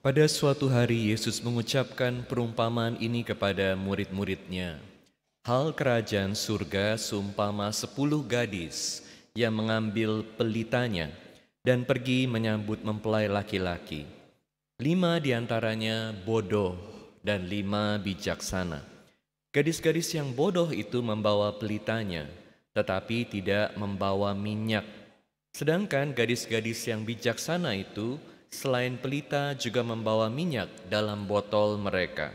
Pada suatu hari Yesus mengucapkan perumpamaan ini kepada murid-muridnya. Hal kerajaan surga sumpama sepuluh gadis yang mengambil pelitanya dan pergi menyambut mempelai laki-laki. Lima diantaranya bodoh dan lima bijaksana. Gadis-gadis yang bodoh itu membawa pelitanya, tetapi tidak membawa minyak. Sedangkan gadis-gadis yang bijaksana itu Selain pelita juga membawa minyak dalam botol mereka.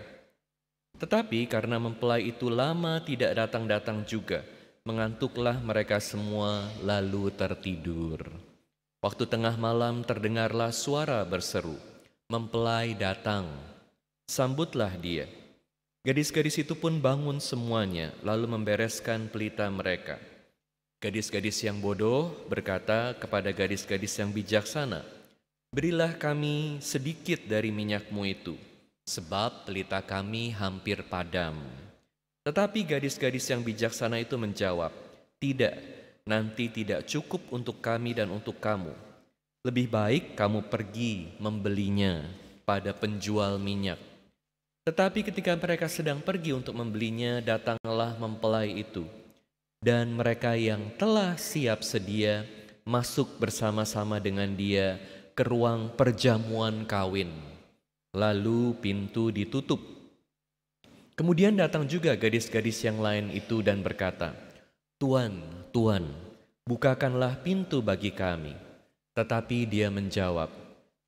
Tetapi karena mempelai itu lama tidak datang-datang juga, mengantuklah mereka semua lalu tertidur. Waktu tengah malam terdengarlah suara berseru, mempelai datang. Sambutlah dia. Gadis-gadis itu pun bangun semuanya, lalu membereskan pelita mereka. Gadis-gadis yang bodoh berkata kepada gadis-gadis yang bijaksana, Berilah kami sedikit dari minyakmu itu, sebab pelita kami hampir padam. Tetapi gadis-gadis yang bijaksana itu menjawab, Tidak, nanti tidak cukup untuk kami dan untuk kamu. Lebih baik kamu pergi membelinya pada penjual minyak. Tetapi ketika mereka sedang pergi untuk membelinya, datanglah mempelai itu. Dan mereka yang telah siap sedia masuk bersama-sama dengan dia ke ruang perjamuan kawin. Lalu pintu ditutup. Kemudian datang juga gadis-gadis yang lain itu dan berkata, Tuan, Tuan, bukakanlah pintu bagi kami. Tetapi dia menjawab,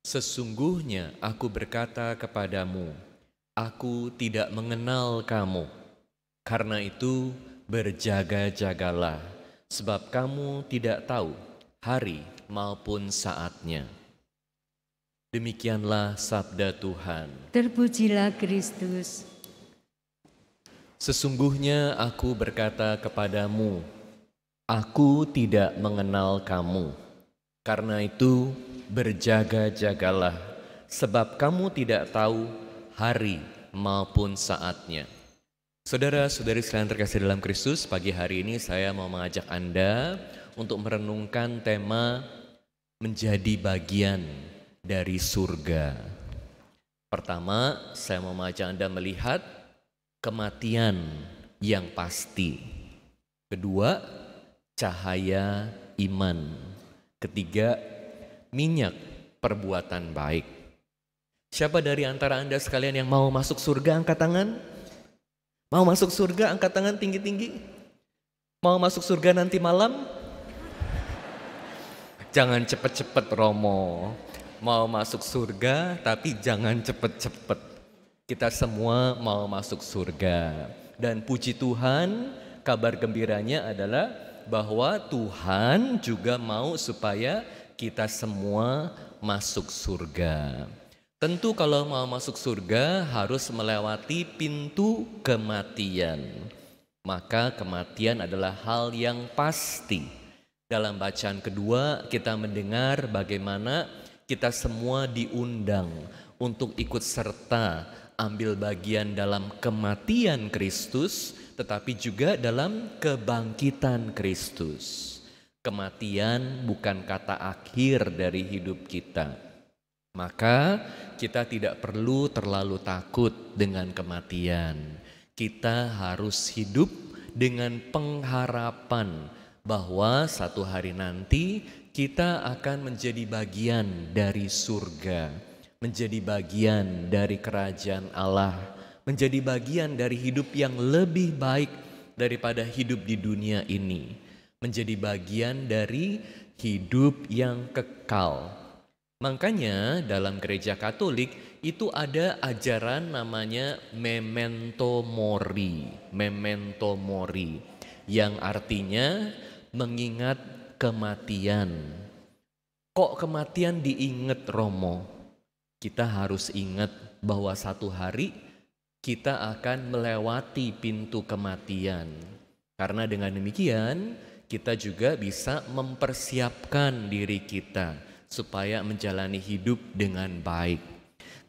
Sesungguhnya aku berkata kepadamu, aku tidak mengenal kamu. Karena itu berjaga-jagalah, sebab kamu tidak tahu hari maupun saatnya. Demikianlah sabda Tuhan. Terpujilah Kristus. Sesungguhnya aku berkata kepadamu, aku tidak mengenal kamu. Karena itu berjaga-jagalah, sebab kamu tidak tahu hari maupun saatnya. Saudara-saudari sekalian terkasih dalam Kristus, pagi hari ini saya mau mengajak Anda untuk merenungkan tema menjadi bagian dari surga. Pertama, saya mau mengajak Anda melihat kematian yang pasti. Kedua, cahaya iman. Ketiga, minyak perbuatan baik. Siapa dari antara Anda sekalian yang mau masuk surga angkat tangan? Mau masuk surga angkat tangan tinggi-tinggi? Mau masuk surga nanti malam? Jangan cepat-cepat Romo mau masuk surga tapi jangan cepet-cepet. Kita semua mau masuk surga. Dan puji Tuhan, kabar gembiranya adalah bahwa Tuhan juga mau supaya kita semua masuk surga. Tentu kalau mau masuk surga harus melewati pintu kematian. Maka kematian adalah hal yang pasti. Dalam bacaan kedua kita mendengar bagaimana kita semua diundang untuk ikut serta ambil bagian dalam kematian Kristus, tetapi juga dalam kebangkitan Kristus. Kematian bukan kata akhir dari hidup kita. Maka kita tidak perlu terlalu takut dengan kematian. Kita harus hidup dengan pengharapan bahwa satu hari nanti kita akan menjadi bagian dari surga, menjadi bagian dari kerajaan Allah, menjadi bagian dari hidup yang lebih baik daripada hidup di dunia ini, menjadi bagian dari hidup yang kekal. Makanya dalam gereja Katolik itu ada ajaran namanya memento mori, memento mori yang artinya mengingat kematian. Kok kematian diingat Romo? Kita harus ingat bahwa satu hari kita akan melewati pintu kematian. Karena dengan demikian kita juga bisa mempersiapkan diri kita supaya menjalani hidup dengan baik.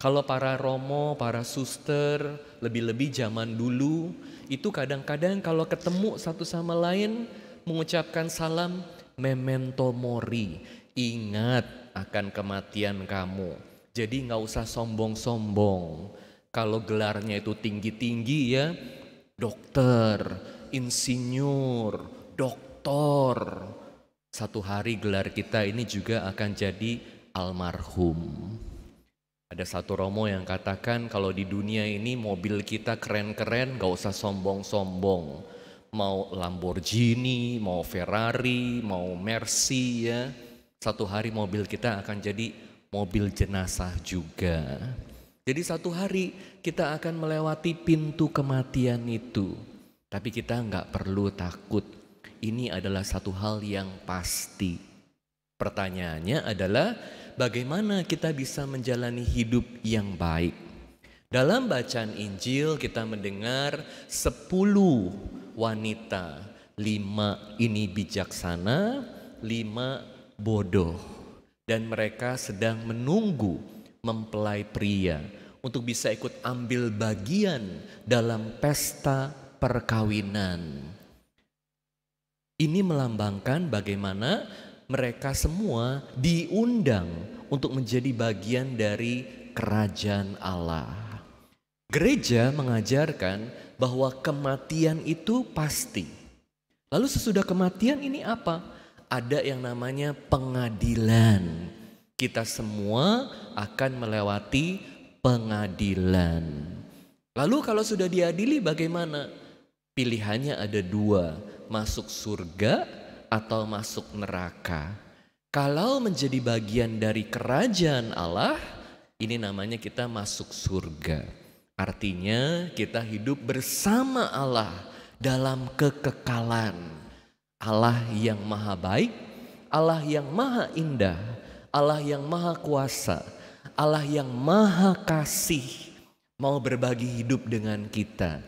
Kalau para romo, para suster, lebih-lebih zaman dulu, itu kadang-kadang kalau ketemu satu sama lain mengucapkan salam, memento mori, ingat akan kematian kamu. Jadi nggak usah sombong-sombong. Kalau gelarnya itu tinggi-tinggi ya, dokter, insinyur, doktor. Satu hari gelar kita ini juga akan jadi almarhum. Ada satu romo yang katakan kalau di dunia ini mobil kita keren-keren gak usah sombong-sombong mau Lamborghini, mau Ferrari, mau Mercy ya. Satu hari mobil kita akan jadi mobil jenazah juga. Jadi satu hari kita akan melewati pintu kematian itu. Tapi kita nggak perlu takut. Ini adalah satu hal yang pasti. Pertanyaannya adalah bagaimana kita bisa menjalani hidup yang baik. Dalam bacaan Injil kita mendengar sepuluh wanita. Lima ini bijaksana, lima bodoh. Dan mereka sedang menunggu mempelai pria untuk bisa ikut ambil bagian dalam pesta perkawinan. Ini melambangkan bagaimana mereka semua diundang untuk menjadi bagian dari kerajaan Allah. Gereja mengajarkan bahwa kematian itu pasti. Lalu sesudah kematian ini apa? Ada yang namanya pengadilan. Kita semua akan melewati pengadilan. Lalu kalau sudah diadili bagaimana? Pilihannya ada dua, masuk surga atau masuk neraka. Kalau menjadi bagian dari kerajaan Allah, ini namanya kita masuk surga. Artinya kita hidup bersama Allah dalam kekekalan. Allah yang maha baik, Allah yang maha indah, Allah yang maha kuasa, Allah yang maha kasih mau berbagi hidup dengan kita.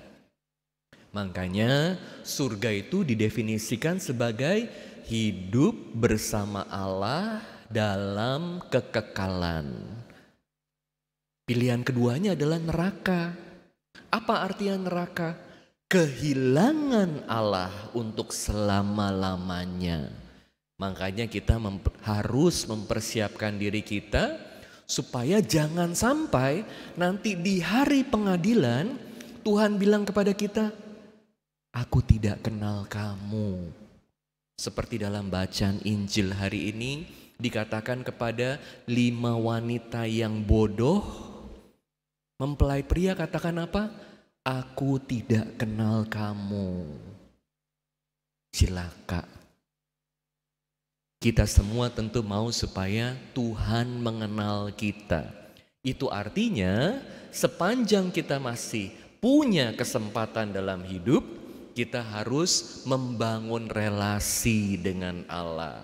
Makanya surga itu didefinisikan sebagai hidup bersama Allah dalam kekekalan. Pilihan keduanya adalah neraka. Apa artinya neraka? Kehilangan Allah untuk selama-lamanya. Makanya kita harus mempersiapkan diri kita supaya jangan sampai nanti di hari pengadilan Tuhan bilang kepada kita, "Aku tidak kenal kamu." Seperti dalam bacaan Injil hari ini dikatakan kepada lima wanita yang bodoh Mempelai pria katakan apa? Aku tidak kenal kamu. Silaka. Kita semua tentu mau supaya Tuhan mengenal kita. Itu artinya sepanjang kita masih punya kesempatan dalam hidup, kita harus membangun relasi dengan Allah.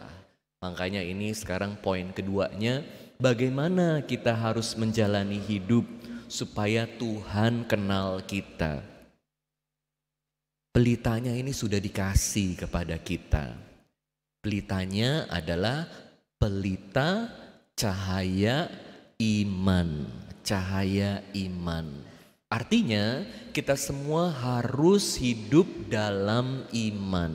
Makanya ini sekarang poin keduanya, bagaimana kita harus menjalani hidup supaya Tuhan kenal kita. Pelitanya ini sudah dikasih kepada kita. Pelitanya adalah pelita cahaya iman, cahaya iman. Artinya, kita semua harus hidup dalam iman.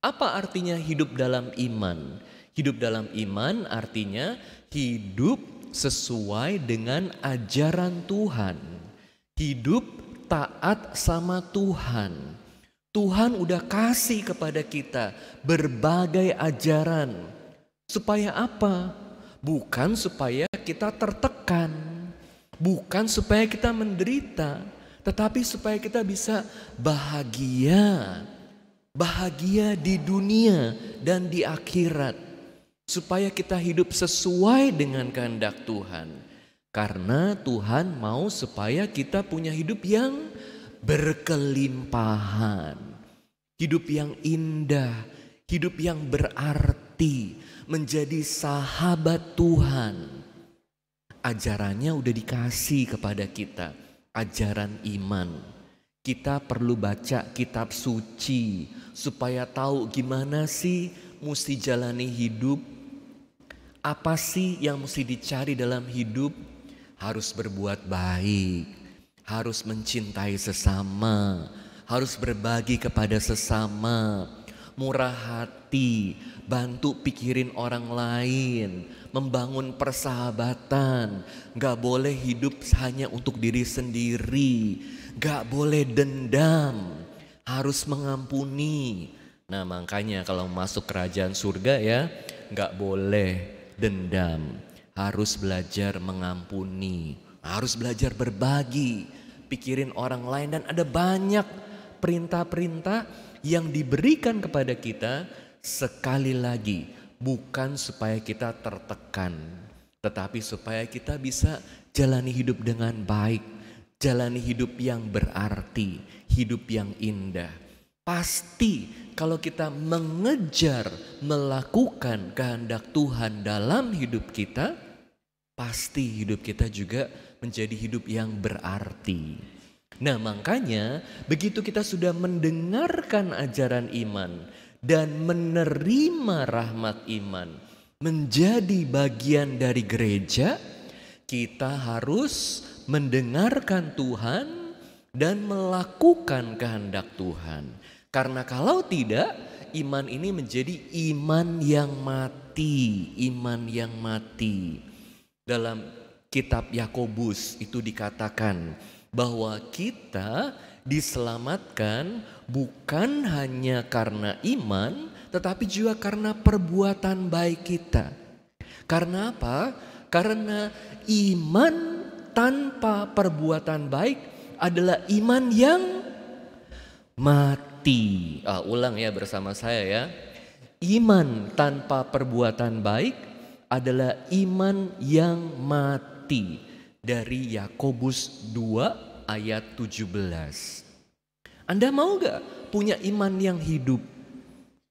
Apa artinya hidup dalam iman? Hidup dalam iman artinya hidup sesuai dengan ajaran Tuhan. Hidup taat sama Tuhan. Tuhan udah kasih kepada kita berbagai ajaran. Supaya apa? Bukan supaya kita tertekan. Bukan supaya kita menderita. Tetapi supaya kita bisa bahagia. Bahagia di dunia dan di akhirat supaya kita hidup sesuai dengan kehendak Tuhan. Karena Tuhan mau supaya kita punya hidup yang berkelimpahan, hidup yang indah, hidup yang berarti, menjadi sahabat Tuhan. Ajarannya udah dikasih kepada kita, ajaran iman. Kita perlu baca kitab suci supaya tahu gimana sih mesti jalani hidup apa sih yang mesti dicari dalam hidup? Harus berbuat baik, harus mencintai sesama, harus berbagi kepada sesama, murah hati, bantu pikirin orang lain, membangun persahabatan. Gak boleh hidup hanya untuk diri sendiri, gak boleh dendam, harus mengampuni. Nah makanya kalau masuk kerajaan surga ya, gak boleh dendam, harus belajar mengampuni, harus belajar berbagi, pikirin orang lain dan ada banyak perintah-perintah yang diberikan kepada kita sekali lagi bukan supaya kita tertekan tetapi supaya kita bisa jalani hidup dengan baik, jalani hidup yang berarti, hidup yang indah. Pasti kalau kita mengejar melakukan kehendak Tuhan dalam hidup kita, pasti hidup kita juga menjadi hidup yang berarti. Nah, makanya begitu kita sudah mendengarkan ajaran iman dan menerima rahmat iman, menjadi bagian dari gereja, kita harus mendengarkan Tuhan dan melakukan kehendak Tuhan. Karena kalau tidak, iman ini menjadi iman yang mati, iman yang mati. Dalam kitab Yakobus itu dikatakan bahwa kita diselamatkan bukan hanya karena iman, tetapi juga karena perbuatan baik kita. Karena apa? Karena iman tanpa perbuatan baik adalah iman yang mati mati. Ah, ulang ya bersama saya ya. Iman tanpa perbuatan baik adalah iman yang mati. Dari Yakobus 2 ayat 17. Anda mau gak punya iman yang hidup?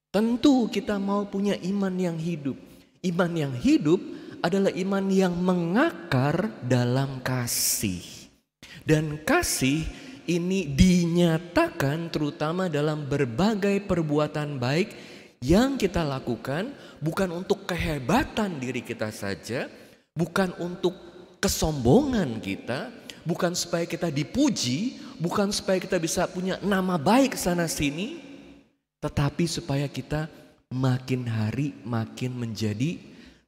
Tentu kita mau punya iman yang hidup. Iman yang hidup adalah iman yang mengakar dalam kasih. Dan kasih ini dinyatakan terutama dalam berbagai perbuatan baik yang kita lakukan bukan untuk kehebatan diri kita saja, bukan untuk kesombongan kita, bukan supaya kita dipuji, bukan supaya kita bisa punya nama baik sana sini, tetapi supaya kita makin hari makin menjadi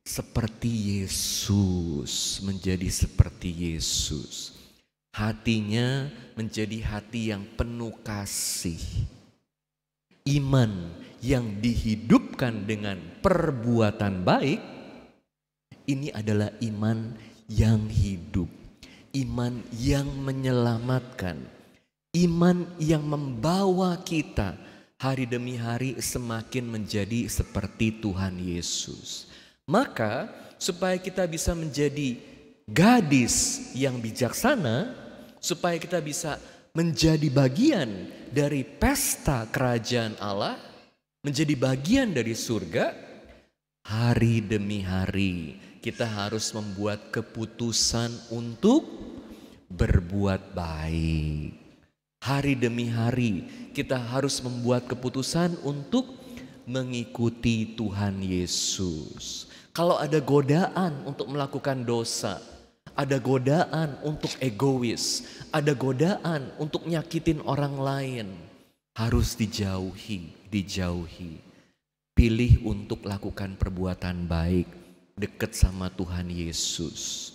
seperti Yesus, menjadi seperti Yesus hatinya menjadi hati yang penuh kasih. Iman yang dihidupkan dengan perbuatan baik ini adalah iman yang hidup, iman yang menyelamatkan, iman yang membawa kita hari demi hari semakin menjadi seperti Tuhan Yesus. Maka supaya kita bisa menjadi gadis yang bijaksana, supaya kita bisa menjadi bagian dari pesta kerajaan Allah, menjadi bagian dari surga, hari demi hari kita harus membuat keputusan untuk berbuat baik. Hari demi hari kita harus membuat keputusan untuk mengikuti Tuhan Yesus. Kalau ada godaan untuk melakukan dosa, ada godaan untuk egois, ada godaan untuk nyakitin orang lain. Harus dijauhi, dijauhi. Pilih untuk lakukan perbuatan baik, dekat sama Tuhan Yesus.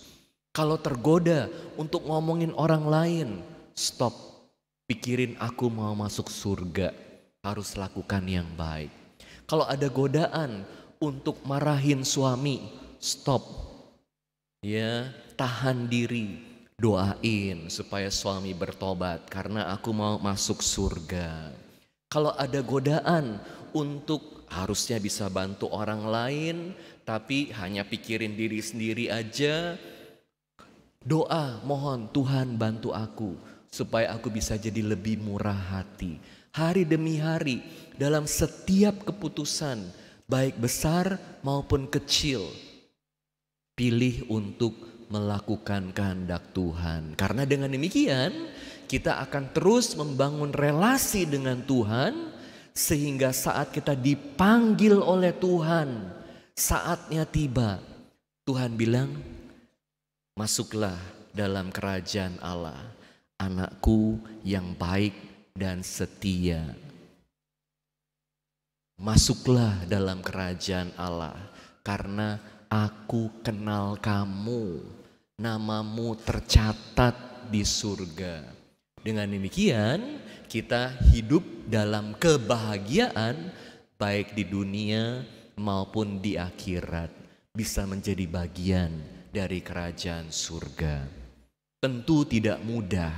Kalau tergoda untuk ngomongin orang lain, stop. Pikirin aku mau masuk surga, harus lakukan yang baik. Kalau ada godaan untuk marahin suami, stop ya tahan diri doain supaya suami bertobat karena aku mau masuk surga kalau ada godaan untuk harusnya bisa bantu orang lain tapi hanya pikirin diri sendiri aja doa mohon Tuhan bantu aku supaya aku bisa jadi lebih murah hati hari demi hari dalam setiap keputusan baik besar maupun kecil Pilih untuk melakukan kehendak Tuhan. Karena dengan demikian kita akan terus membangun relasi dengan Tuhan sehingga saat kita dipanggil oleh Tuhan, saatnya tiba. Tuhan bilang, "Masuklah dalam kerajaan Allah, anakku yang baik dan setia." Masuklah dalam kerajaan Allah karena Aku kenal kamu, namamu tercatat di surga. Dengan demikian, kita hidup dalam kebahagiaan, baik di dunia maupun di akhirat, bisa menjadi bagian dari kerajaan surga. Tentu tidak mudah,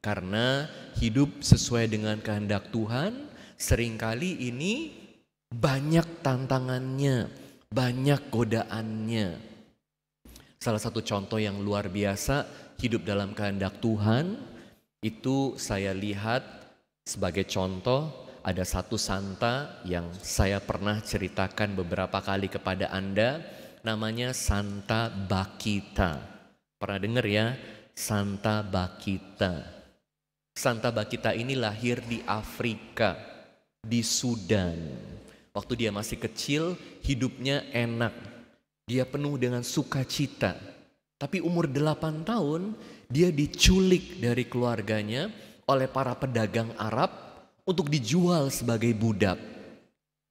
karena hidup sesuai dengan kehendak Tuhan seringkali ini banyak tantangannya banyak godaannya. Salah satu contoh yang luar biasa hidup dalam kehendak Tuhan itu saya lihat sebagai contoh ada satu santa yang saya pernah ceritakan beberapa kali kepada Anda namanya Santa Bakita. Pernah dengar ya? Santa Bakita. Santa Bakita ini lahir di Afrika, di Sudan. Waktu dia masih kecil, hidupnya enak. Dia penuh dengan sukacita. Tapi umur delapan tahun, dia diculik dari keluarganya oleh para pedagang Arab untuk dijual sebagai budak.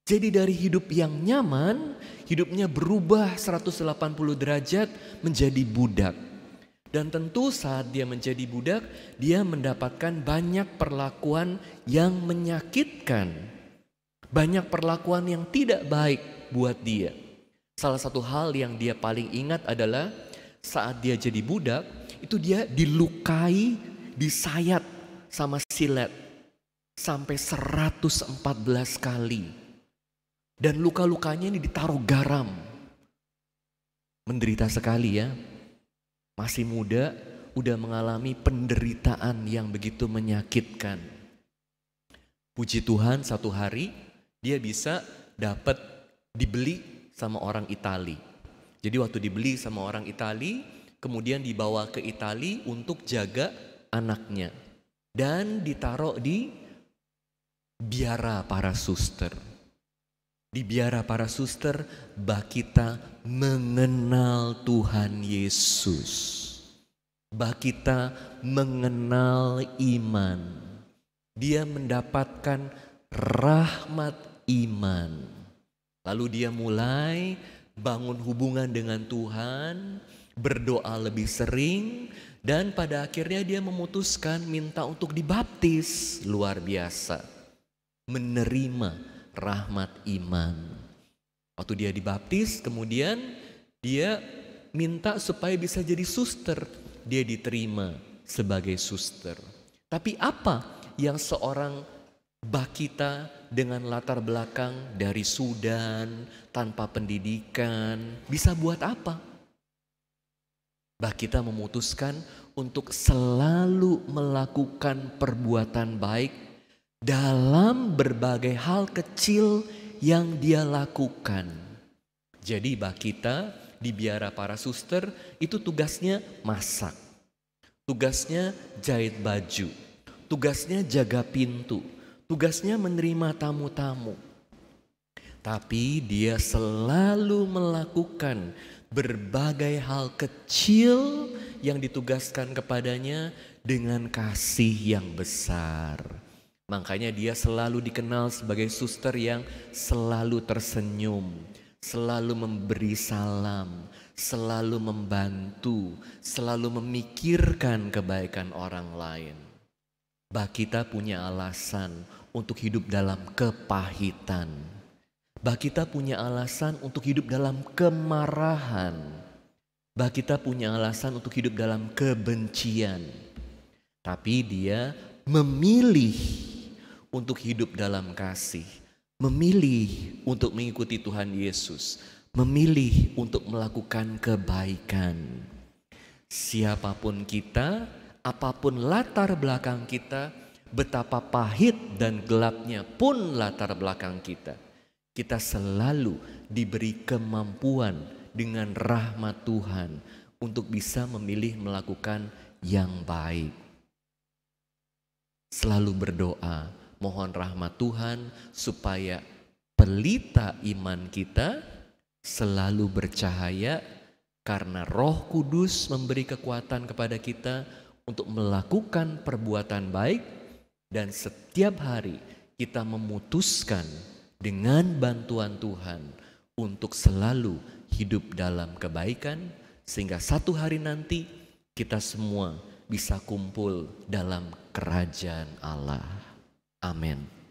Jadi dari hidup yang nyaman, hidupnya berubah 180 derajat menjadi budak. Dan tentu saat dia menjadi budak, dia mendapatkan banyak perlakuan yang menyakitkan banyak perlakuan yang tidak baik buat dia. Salah satu hal yang dia paling ingat adalah saat dia jadi budak, itu dia dilukai, disayat sama silet sampai 114 kali. Dan luka-lukanya ini ditaruh garam. Menderita sekali ya. Masih muda, udah mengalami penderitaan yang begitu menyakitkan. Puji Tuhan satu hari dia bisa dapat dibeli sama orang Itali. Jadi waktu dibeli sama orang Itali, kemudian dibawa ke Itali untuk jaga anaknya. Dan ditaruh di biara para suster. Di biara para suster, Bakita mengenal Tuhan Yesus. Bakita mengenal iman. Dia mendapatkan rahmat iman. Lalu dia mulai bangun hubungan dengan Tuhan, berdoa lebih sering, dan pada akhirnya dia memutuskan minta untuk dibaptis. Luar biasa. Menerima rahmat iman. Waktu dia dibaptis, kemudian dia minta supaya bisa jadi suster. Dia diterima sebagai suster. Tapi apa yang seorang kita dengan latar belakang dari Sudan, tanpa pendidikan, bisa buat apa? kita memutuskan untuk selalu melakukan perbuatan baik dalam berbagai hal kecil yang dia lakukan. Jadi kita di biara para suster itu tugasnya masak, tugasnya jahit baju, tugasnya jaga pintu, Tugasnya menerima tamu-tamu. Tapi dia selalu melakukan berbagai hal kecil yang ditugaskan kepadanya dengan kasih yang besar. Makanya dia selalu dikenal sebagai suster yang selalu tersenyum, selalu memberi salam, selalu membantu, selalu memikirkan kebaikan orang lain. Bah kita punya alasan untuk hidup dalam kepahitan. Bah kita punya alasan untuk hidup dalam kemarahan. Bah kita punya alasan untuk hidup dalam kebencian. Tapi dia memilih untuk hidup dalam kasih, memilih untuk mengikuti Tuhan Yesus, memilih untuk melakukan kebaikan. Siapapun kita, apapun latar belakang kita, betapa pahit dan gelapnya pun latar belakang kita. Kita selalu diberi kemampuan dengan rahmat Tuhan untuk bisa memilih melakukan yang baik. Selalu berdoa, mohon rahmat Tuhan supaya pelita iman kita selalu bercahaya karena Roh Kudus memberi kekuatan kepada kita untuk melakukan perbuatan baik dan setiap hari kita memutuskan dengan bantuan Tuhan untuk selalu hidup dalam kebaikan sehingga satu hari nanti kita semua bisa kumpul dalam kerajaan Allah. Amin.